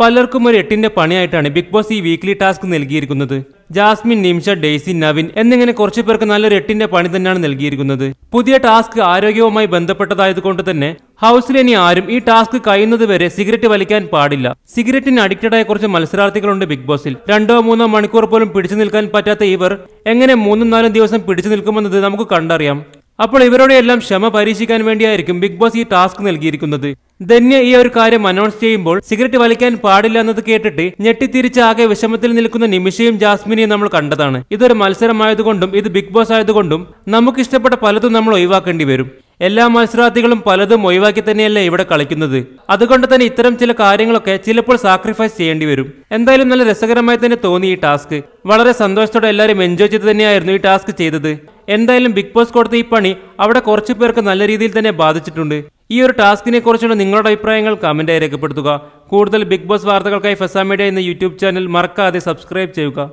പലർക്കും ഒരു എട്ടിന്റെ പണിയായിട്ടാണ് ബിഗ് ബോസ് ഈ വീക്ക്ലി ടാസ്ക് നൽകിയിരിക്കുന്നത് ജാസ്മിൻ നിമിഷ ഡെയ്സി നവിൻ എന്നിങ്ങനെ കുറച്ചു പേർക്ക് നല്ലൊരു എട്ടിന്റെ പണി തന്നെയാണ് നൽകിയിരിക്കുന്നത് പുതിയ ടാസ്ക് ആരോഗ്യവുമായി ബന്ധപ്പെട്ടതായതുകൊണ്ട് തന്നെ ഹൗസിലിനി ആരും ഈ ടാസ്ക് കഴിയുന്നത് വരെ സിഗരറ്റ് വലിക്കാൻ പാടില്ല സിഗരറ്റിന് അഡിക്റ്റഡ് ആയ കുറച്ച് മത്സരാർത്ഥികളുണ്ട് ബിഗ് ബോസിൽ രണ്ടോ മൂന്നോ മണിക്കൂർ പോലും പിടിച്ചു നിൽക്കാൻ പറ്റാത്ത ഇവർ എങ്ങനെ മൂന്നും നാലും ദിവസം പിടിച്ചു നിൽക്കുമെന്നത് നമുക്ക് കണ്ടറിയാം അപ്പോൾ എല്ലാം ക്ഷമ പരീക്ഷിക്കാൻ വേണ്ടിയായിരിക്കും ബിഗ് ബോസ് ഈ ടാസ്ക് നൽകിയിരിക്കുന്നത് ധന്യ ഈ ഒരു കാര്യം അനൗൺസ് ചെയ്യുമ്പോൾ സിഗരറ്റ് വലിക്കാൻ പാടില്ല എന്നത് കേട്ടിട്ട് ആകെ വിഷമത്തിൽ നിൽക്കുന്ന നിമിഷയും ജാസ്മിനെയും നമ്മൾ കണ്ടതാണ് ഇതൊരു മത്സരമായതുകൊണ്ടും ഇത് ബിഗ് ബോസ് ആയതുകൊണ്ടും നമുക്ക് ഇഷ്ടപ്പെട്ട പലതും നമ്മൾ ഒഴിവാക്കേണ്ടി വരും എല്ലാ മത്സരാർത്ഥികളും പലതും ഒഴിവാക്കി തന്നെയല്ലേ ഇവിടെ കളിക്കുന്നത് അതുകൊണ്ട് തന്നെ ഇത്തരം ചില കാര്യങ്ങളൊക്കെ ചിലപ്പോൾ സാക്രിഫൈസ് ചെയ്യേണ്ടി വരും എന്തായാലും നല്ല രസകരമായി തന്നെ തോന്നി ഈ ടാസ്ക് വളരെ സന്തോഷത്തോടെ എല്ലാവരും എൻജോയ് ചെയ്ത് തന്നെയായിരുന്നു ഈ ടാസ്ക് ചെയ്തത് എന്തായാലും ബിഗ് ബോസ് കൊടുത്ത ഈ പണി അവിടെ കുറച്ചു പേർക്ക് നല്ല രീതിയിൽ തന്നെ ബാധിച്ചിട്ടുണ്ട് ഈ ഒരു ടാസ്കിനെ കുറിച്ചുള്ള നിങ്ങളുടെ അഭിപ്രായങ്ങൾ കമന്റായി രേഖപ്പെടുത്തുക കൂടുതൽ ബിഗ് ബോസ് വാർത്തകൾക്കായി ഫെസാ മീഡിയ എന്ന യൂട്യൂബ് ചാനൽ മറക്കാതെ സബ്സ്ക്രൈബ് ചെയ്യുക